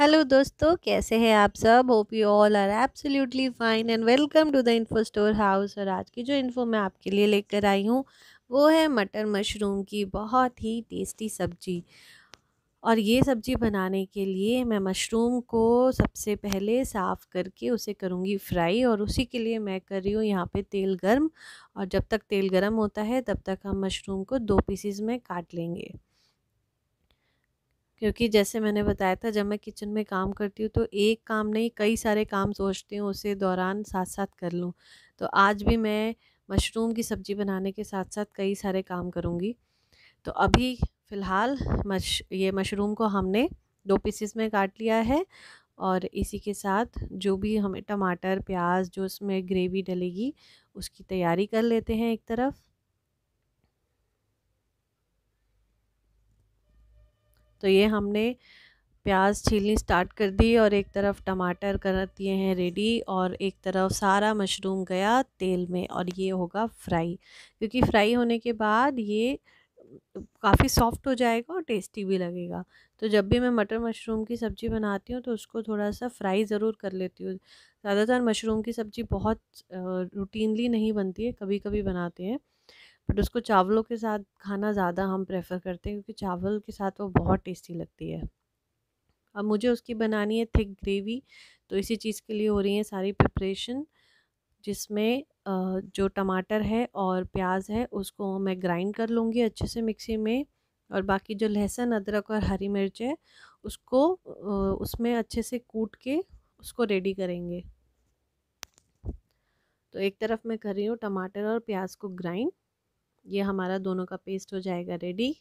hello दोस्तों कैसे हैं आप सब hope you all are absolutely fine and welcome to the info store house और आज की जो इन्फो मैं आपके लिए लेकर आई हूँ वो है मटर मशरूम की बहुत ही टेस्टी सब्जी और ये सब्ज़ी बनाने के लिए मैं मशरूम को सबसे पहले साफ़ करके उसे करूँगी फ्राई और उसी के लिए मैं कर रही हूँ यहाँ पे तेल गर्म और जब तक तेल गर्म होता है तब तक हम मशरूम को दो पीसीज में काट लेंगे क्योंकि जैसे मैंने बताया था जब मैं किचन में काम करती हूँ तो एक काम नहीं कई सारे काम सोचती हूँ उसे दौरान साथ साथ कर लूँ तो आज भी मैं मशरूम की सब्ज़ी बनाने के साथ साथ कई सारे काम करूँगी तो अभी फ़िलहाल मश ये मशरूम को हमने दो पीसेस में काट लिया है और इसी के साथ जो भी हमें टमाटर प्याज जो उसमें ग्रेवी डलेगी उसकी तैयारी कर लेते हैं एक तरफ तो ये हमने प्याज छीलनी स्टार्ट कर दी और एक तरफ टमाटर कर दिए हैं रेडी और एक तरफ सारा मशरूम गया तेल में और ये होगा फ्राई क्योंकि फ्राई होने के बाद ये काफ़ी सॉफ्ट हो जाएगा और टेस्टी भी लगेगा तो जब भी मैं मटर मशरूम की सब्ज़ी बनाती हूँ तो उसको थोड़ा सा फ्राई ज़रूर कर लेती हूँ ज़्यादातर मशरूम की सब्ज़ी बहुत रूटीनली नहीं बनती है कभी कभी बनाते हैं बट उसको चावलों के साथ खाना ज़्यादा हम प्रेफर करते हैं क्योंकि चावल के साथ वो बहुत टेस्टी लगती है अब मुझे उसकी बनानी है थिक ग्रेवी तो इसी चीज़ के लिए हो रही है सारी प्रिपरेशन जिसमें जो टमाटर है और प्याज है उसको मैं ग्राइंड कर लूँगी अच्छे से मिक्सी में और बाकी जो लहसुन अदरक और हरी मिर्च है उसको उसमें अच्छे से कूट के उसको रेडी करेंगे तो एक तरफ मैं कर रही हूँ टमाटर और प्याज को ग्राइंड ये हमारा दोनों का पेस्ट हो जाएगा रेडी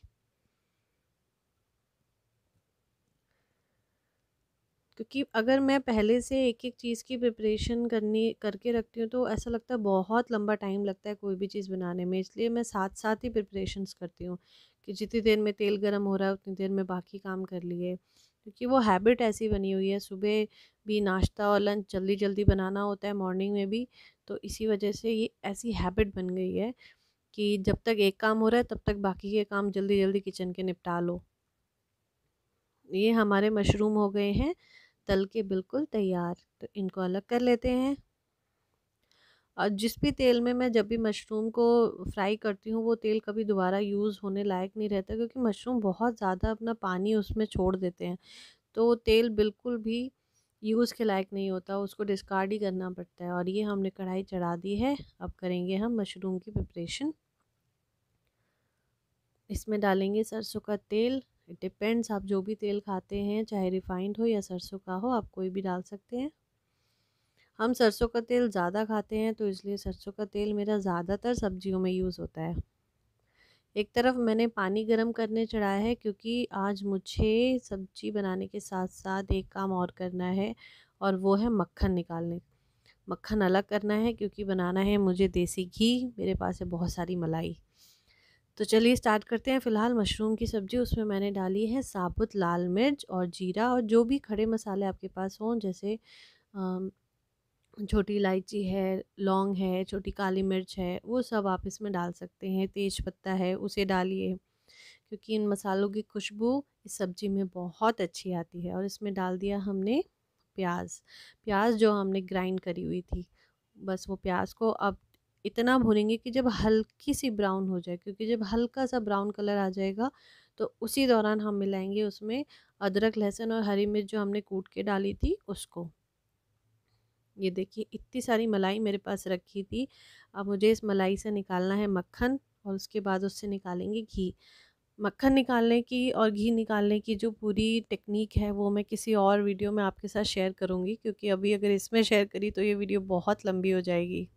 क्योंकि अगर मैं पहले से एक एक चीज़ की प्रिपरेशन करनी करके रखती हूँ तो ऐसा लगता है बहुत लंबा टाइम लगता है कोई भी चीज़ बनाने में इसलिए मैं साथ साथ ही प्रिपरेशंस करती हूँ कि जितनी देर में तेल गर्म हो रहा है उतनी देर में बाकी काम कर लिए क्योंकि वो हैबिट ऐसी बनी हुई है सुबह भी नाश्ता और लंच जल्दी जल्दी बनाना होता है मॉर्निंग में भी तो इसी वजह से ये ऐसी हैबिट बन गई है कि जब तक एक काम हो रहा है तब तक बाकी के काम जल्दी जल्दी किचन के निपटा लो ये हमारे मशरूम हो गए हैं तल के बिल्कुल तैयार तो इनको अलग कर लेते हैं और जिस भी तेल में मैं जब भी मशरूम को फ्राई करती हूँ वो तेल कभी दोबारा यूज़ होने लायक नहीं रहता क्योंकि मशरूम बहुत ज़्यादा अपना पानी उसमें छोड़ देते हैं तो तेल बिल्कुल भी यूज़ के लायक नहीं होता उसको डिस्कार्ड ही करना पड़ता है और ये हमने कढ़ाई चढ़ा दी है अब करेंगे हम मशरूम की प्रिपरेशन इसमें डालेंगे सरसों का तेल इट डिपेंड्स आप जो भी तेल खाते हैं चाहे रिफाइंड हो या सरसों का हो आप कोई भी डाल सकते हैं हम सरसों का तेल ज़्यादा खाते हैं तो इसलिए सरसों का तेल मेरा ज़्यादातर सब्जियों में यूज़ होता है एक तरफ मैंने पानी गर्म करने चढ़ाया है क्योंकि आज मुझे सब्जी बनाने के साथ साथ एक काम और करना है और वो है मक्खन निकालने मक्खन अलग करना है क्योंकि बनाना है मुझे देसी घी मेरे पास है बहुत सारी मलाई तो चलिए स्टार्ट करते हैं फ़िलहाल मशरूम की सब्ज़ी उसमें मैंने डाली है साबुत लाल मिर्च और जीरा और जो भी खड़े मसाले आपके पास हों जैसे छोटी इलायची है लौंग है छोटी काली मिर्च है वो सब आप इसमें डाल सकते हैं तेज पत्ता है उसे डालिए क्योंकि इन मसालों की खुशबू इस सब्ज़ी में बहुत अच्छी आती है और इसमें डाल दिया हमने प्याज प्याज जो हमने ग्राइंड करी हुई थी बस वो प्याज को अब इतना भूनेंगे कि जब हल्की सी ब्राउन हो जाए क्योंकि जब हल्का सा ब्राउन कलर आ जाएगा तो उसी दौरान हम मिलाएंगे उसमें अदरक लहसुन और हरी मिर्च जो हमने कूट के डाली थी उसको ये देखिए इतनी सारी मलाई मेरे पास रखी थी अब मुझे इस मलाई से निकालना है मक्खन और उसके बाद उससे निकालेंगे घी मक्खन निकालने की और घी निकालने की जो पूरी टेक्निक है वो मैं किसी और वीडियो में आपके साथ शेयर करूँगी क्योंकि अभी अगर इसमें शेयर करी तो ये वीडियो बहुत लंबी हो जाएगी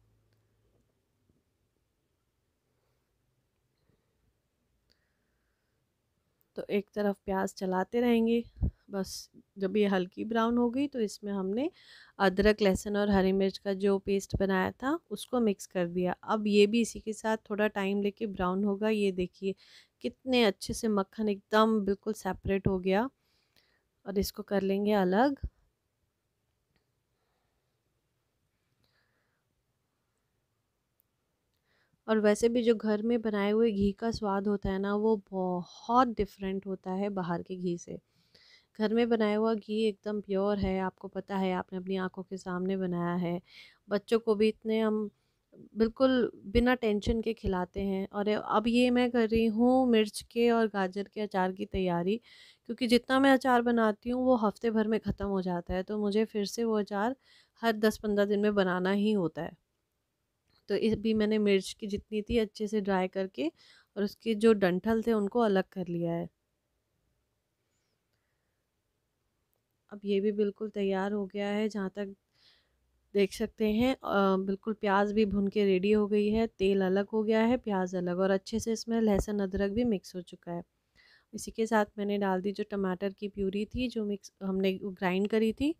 तो एक तरफ प्याज चलाते रहेंगे बस जब ये हल्की ब्राउन हो गई तो इसमें हमने अदरक लहसुन और हरी मिर्च का जो पेस्ट बनाया था उसको मिक्स कर दिया अब ये भी इसी के साथ थोड़ा टाइम लेके ब्राउन होगा ये देखिए कितने अच्छे से मक्खन एकदम बिल्कुल सेपरेट हो गया और इसको कर लेंगे अलग और वैसे भी जो घर में बनाए हुए घी का स्वाद होता है ना वो बहुत डिफरेंट होता है बाहर के घी से घर में बनाया हुआ घी एकदम प्योर है आपको पता है आपने अपनी आंखों के सामने बनाया है बच्चों को भी इतने हम बिल्कुल बिना टेंशन के खिलाते हैं और अब ये मैं कर रही हूँ मिर्च के और गाजर के अचार की तैयारी क्योंकि जितना मैं अचार बनाती हूँ वो हफ्ते भर में ख़त्म हो जाता है तो मुझे फिर से वो अचार हर दस पंद्रह दिन में बनाना ही होता है तो इस भी मैंने मिर्च की जितनी थी अच्छे से ड्राई करके और उसके जो डंठल थे उनको अलग कर लिया है अब ये भी बिल्कुल तैयार हो गया है जहाँ तक देख सकते हैं बिल्कुल प्याज भी भुन के रेडी हो गई है तेल अलग हो गया है प्याज अलग और अच्छे से इसमें लहसुन अदरक भी मिक्स हो चुका है इसी के साथ मैंने डाल दी जो टमाटर की प्यूरी थी जो मिक्स हमने ग्राइंड करी थी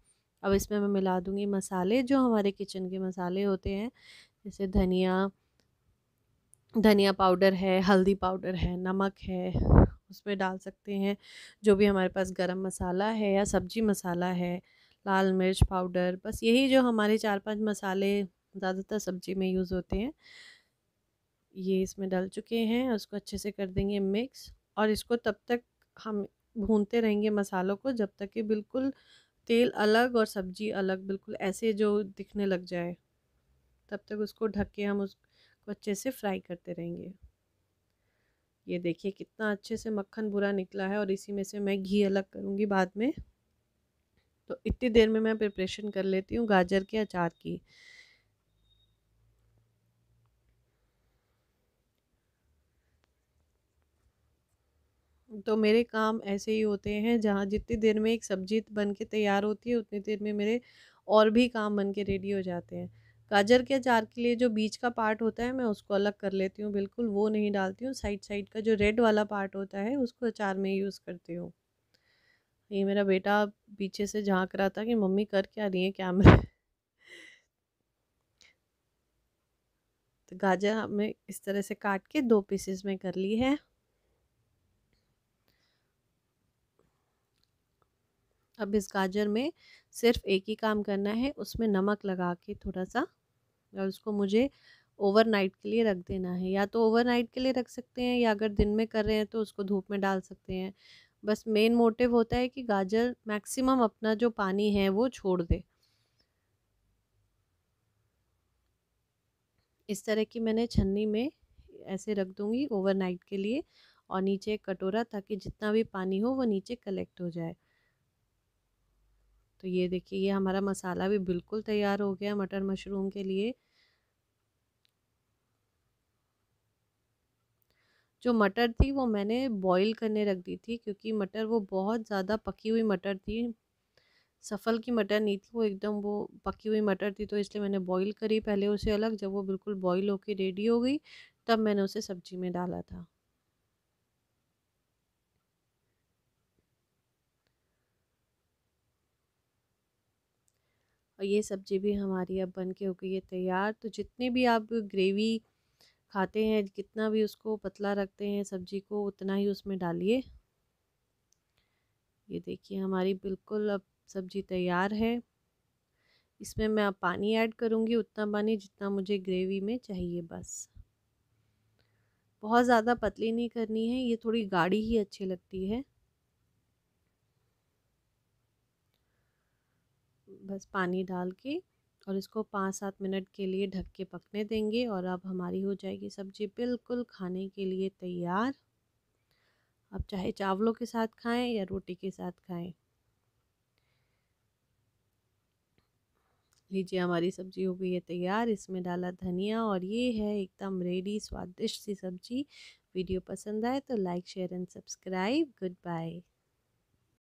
अब इसमें मैं मिला दूंगी मसाले जो हमारे किचन के मसाले होते हैं जैसे धनिया धनिया पाउडर है हल्दी पाउडर है नमक है उसमें डाल सकते हैं जो भी हमारे पास गरम मसाला है या सब्जी मसाला है लाल मिर्च पाउडर बस यही जो हमारे चार पांच मसाले ज़्यादातर सब्जी में यूज़ होते हैं ये इसमें डाल चुके हैं उसको अच्छे से कर देंगे मिक्स और इसको तब तक हम भूनते रहेंगे मसालों को जब तक कि बिल्कुल तेल अलग और सब्जी अलग बिल्कुल ऐसे जो दिखने लग जाए तब तक उसको ढक के हम उसको अच्छे से फ्राई करते रहेंगे ये देखिए कितना अच्छे से मक्खन बुरा निकला है और इसी में से मैं घी अलग करूँगी बाद में तो इतनी देर में मैं प्रिपरेशन कर लेती हूँ गाजर के अचार की तो मेरे काम ऐसे ही होते हैं जहाँ जितनी देर में एक सब्जी बन के तैयार होती है उतनी देर में मेरे और भी काम बन के रेडी हो जाते हैं गाजर के अचार के लिए जो बीच का पार्ट होता है मैं उसको अलग कर लेती हूँ बिल्कुल वो नहीं डालती हूँ साइड साइड का जो रेड वाला पार्ट होता है उसको अचार में यूज़ करती हूँ ये मेरा बेटा पीछे से झांक रहा था कि मम्मी कर क्या रही है मैं तो गाजर हमें इस तरह से काट के दो पीसेस में कर ली है अब इस गाजर में सिर्फ एक ही काम करना है उसमें नमक लगा के थोड़ा सा और उसको मुझे ओवरनाइट के लिए रख देना है या तो ओवरनाइट के लिए रख सकते हैं या अगर दिन में कर रहे हैं तो उसको धूप में डाल सकते हैं बस मेन मोटिव होता है कि गाजर मैक्सिमम अपना जो पानी है वो छोड़ दे इस तरह की मैंने छन्नी में ऐसे रख दूंगी ओवरनाइट के लिए और नीचे एक कटोरा ताकि जितना भी पानी हो वो नीचे कलेक्ट हो जाए तो ये देखिए ये हमारा मसाला भी बिल्कुल तैयार हो गया मटर मशरूम के लिए जो मटर थी वो मैंने बॉईल करने रख दी थी क्योंकि मटर वो बहुत ज़्यादा पकी हुई मटर थी सफल की मटर नहीं थी वो एकदम वो पकी हुई मटर थी तो इसलिए मैंने बॉईल करी पहले उसे अलग जब वो बिल्कुल बॉईल होके रेडी हो गई तब मैंने उसे सब्जी में डाला था और ये सब्ज़ी भी हमारी अब बन के हो गई है तैयार तो जितने भी आप ग्रेवी खाते हैं कितना भी उसको पतला रखते हैं सब्ज़ी को उतना ही उसमें डालिए ये देखिए हमारी बिल्कुल अब सब्ज़ी तैयार है इसमें मैं पानी ऐड करूँगी उतना पानी जितना मुझे ग्रेवी में चाहिए बस बहुत ज़्यादा पतली नहीं करनी है ये थोड़ी गाढ़ी ही अच्छी लगती है बस पानी डाल के और इसको पाँच सात मिनट के लिए ढक के पकने देंगे और अब हमारी हो जाएगी सब्ज़ी बिल्कुल खाने के लिए तैयार आप चाहे चावलों के साथ खाएं या रोटी के साथ खाएं लीजिए हमारी सब्ज़ी हो गई है तैयार इसमें डाला धनिया और ये है एकदम रेडी स्वादिष्ट सी सब्ज़ी वीडियो पसंद आए तो like share and subscribe good bye